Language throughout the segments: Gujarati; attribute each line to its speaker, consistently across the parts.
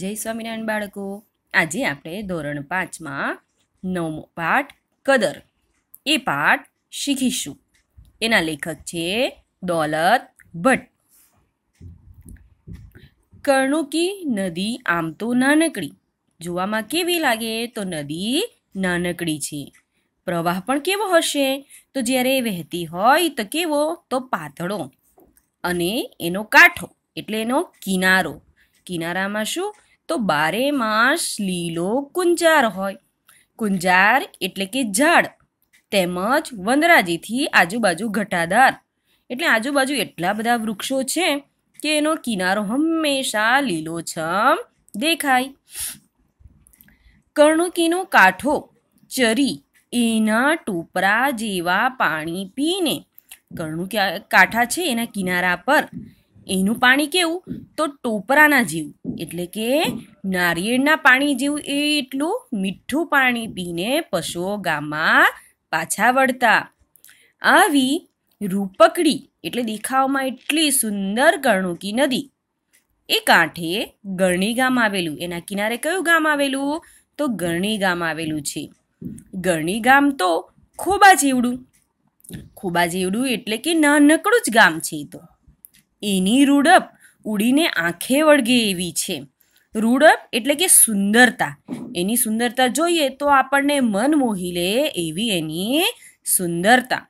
Speaker 1: જય સ્વામિનારાયણ બાળકો આજે આપણે ધોરણ પાંચમાં નવમો પાઠ કદર એ પાઠ શીખીશું એના લેખક છે દોલત ભટ્ટ કર્ણુકી નદી આમ તો નાનકડી જોવામાં કેવી લાગે તો નદી નાનકડી છે પ્રવાહ પણ કેવો હશે તો જ્યારે વહેતી હોય તો કેવો તો પાતળો અને એનો કાંઠો એટલે એનો કિનારો કિનારામાં શું તો બારે માસ લીલો કુંજાર હોય કુંજાર એટલે કે ઝાડ તેમજ વંદરાજીથી આજુબાજુ ઘટાદાર એટલે આજુબાજુ એટલા બધા વૃક્ષો છે કે એનો કિનારો હંમેશા લીલોછમ દેખાય કર્ણકીનો કાંઠો ચરી એના ટોપરા જેવા પાણી પીને કર્ણુ કાંઠા છે એના કિનારા પર એનું પાણી કેવું તો ટોપરાના જીવ એટલે કે નારિયેળના પાણી જેવું એ એટલું મીઠું પાણી પીને પશુઓ ગામમાં પાછા વળતા આવી રૂપકડી એટલે દેખાવમાં એટલી સુંદર કર્ણુકી નદી એ કાંઠે ગરણી ગામ આવેલું એના કિનારે કયું ગામ આવેલું તો ગરણી ગામ આવેલું છે ગરણી ગામ તો ખોબા જેવડું ખોબા જેવડું એટલે કે નાનકડું જ ગામ છે એ તો એની રૂડપ ઉડીને આંખે વળગે એવી છે રૂડપ એટલે કે સુંદરતા એની સુંદરતા જોઈએ તો આપણને મન મોહી લે એવી એની સુંદરતા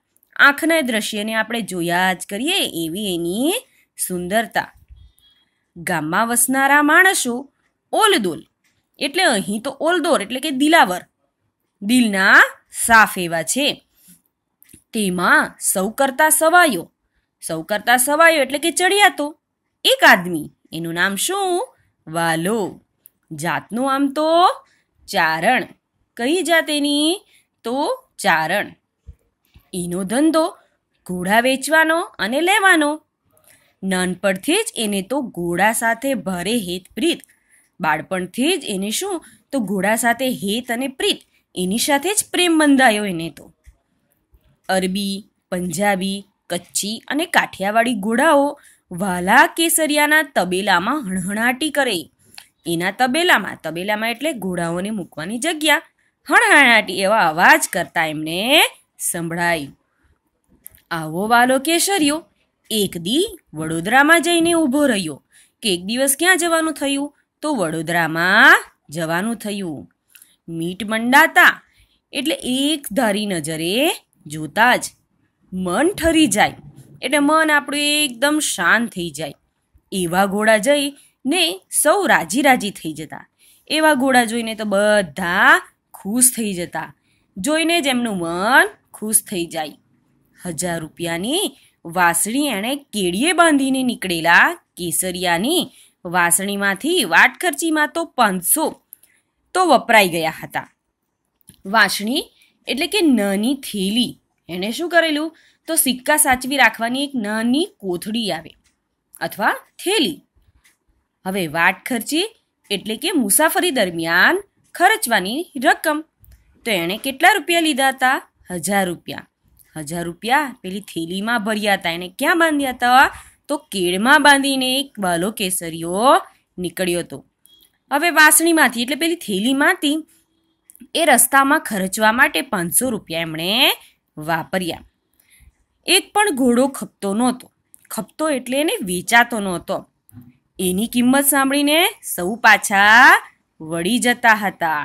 Speaker 1: આંખના દ્રશ્યને આપણે જોયા જ કરીએ એવી એની સુંદરતા ગામમાં વસનારા માણસો ઓલદોલ એટલે અહીં તો ઓલદોર એટલે કે દિલાવર દિલના સાફ એવા છે તેમાં સૌ કરતા સવાયો સૌ કરતાં સવાયો એટલે કે ચડિયાતો એક આદમી એનું નામ શું વાલો જાતનું આમ તો ચારણ કઈ જાત એની તો ચારણ એનો ધંધો ઘોડા વેચવાનો અને લેવાનો નાનપણથી જ એને તો ઘોડા સાથે ભારે હેત પ્રીત બાળપણથી જ એને શું તો ઘોડા સાથે હેત અને પ્રીત એની સાથે જ પ્રેમ બંધાયો એને તો અરબી પંજાબી કચ્છી અને કાઠિયાવાડી ઘોડાઓ વાલા કેસરિયાના તબેલામાં હણહણાટી કરે એના તબેલામાં તબેલામાં એટલે ઘોડાઓને મૂકવાની જગ્યા હણહણાટી એવા અવાજ કરતા એમને સંભળાયું આવો વાલો કેસરિયો એક દી વડોદરામાં જઈને ઊભો રહ્યો કે એક દિવસ ક્યાં જવાનું થયું તો વડોદરામાં જવાનું થયું મીટ મંડાતા એટલે એક ધારી નજરે જોતા જ મન ઠરી જાય એટલે મન આપણું એકદમ શાંત થઈ જાય એવા ઘોડા જઈ ને સૌ રાજી રાજી થઈ જતા એવા ઘોડા જોઈને તો બધા ખુશ થઈ જતા જોઈને જ એમનું મન ખુશ થઈ જાય હજાર રૂપિયાની વાસણી એણે કેળીએ બાંધીને નીકળેલા કેસરિયાની વાસણીમાંથી વાટ ખર્ચીમાં તો પાંચસો તો વપરાઈ ગયા હતા વાસણી એટલે કે નાની થેલી એણે શું કરેલું તો સિક્કા સાચવી રાખવાની એક નાની કોથળી આવે અથવા થેલી હવે વાટ ખર્ચી એટલે કે મુસાફરી દરમિયાન ખર્ચવાની રકમ તો એણે કેટલા રૂપિયા લીધા હતા હજાર રૂપિયા હજાર રૂપિયા પેલી થેલીમાં ભર્યા હતા એણે ક્યાં બાંધ્યા હતા તો કેળમાં બાંધીને એક બાલો કેસરીઓ નીકળ્યો હતો હવે વાસણીમાંથી એટલે પેલી થેલીમાંથી એ રસ્તામાં ખર્ચવા માટે પાંચસો રૂપિયા એમણે વાપર્યા એક પણ ઘોડો ખપતો નહોતો ખપતો એટલે એને વેચાતો નહોતો એની કિંમત સાંભળીને સૌ પાછા વળી જતા હતા